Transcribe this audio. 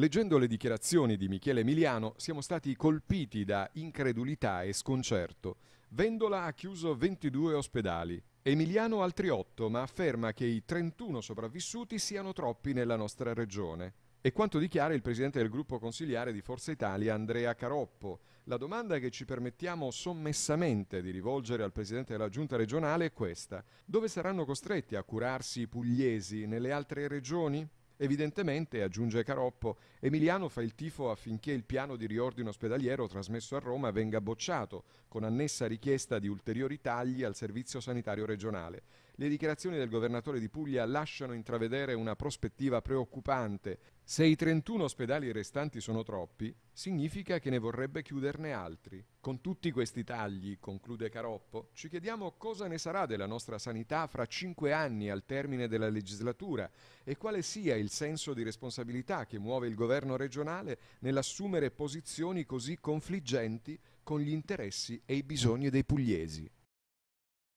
Leggendo le dichiarazioni di Michele Emiliano siamo stati colpiti da incredulità e sconcerto. Vendola ha chiuso 22 ospedali, Emiliano altri 8, ma afferma che i 31 sopravvissuti siano troppi nella nostra regione. E quanto dichiara il presidente del gruppo consigliare di Forza Italia Andrea Caroppo. La domanda che ci permettiamo sommessamente di rivolgere al presidente della giunta regionale è questa. Dove saranno costretti a curarsi i pugliesi? Nelle altre regioni? Evidentemente, aggiunge Caroppo, Emiliano fa il tifo affinché il piano di riordino ospedaliero trasmesso a Roma venga bocciato, con annessa richiesta di ulteriori tagli al servizio sanitario regionale. Le dichiarazioni del governatore di Puglia lasciano intravedere una prospettiva preoccupante se i 31 ospedali restanti sono troppi, significa che ne vorrebbe chiuderne altri. Con tutti questi tagli, conclude Caroppo, ci chiediamo cosa ne sarà della nostra sanità fra cinque anni al termine della legislatura e quale sia il senso di responsabilità che muove il governo regionale nell'assumere posizioni così confliggenti con gli interessi e i bisogni dei pugliesi.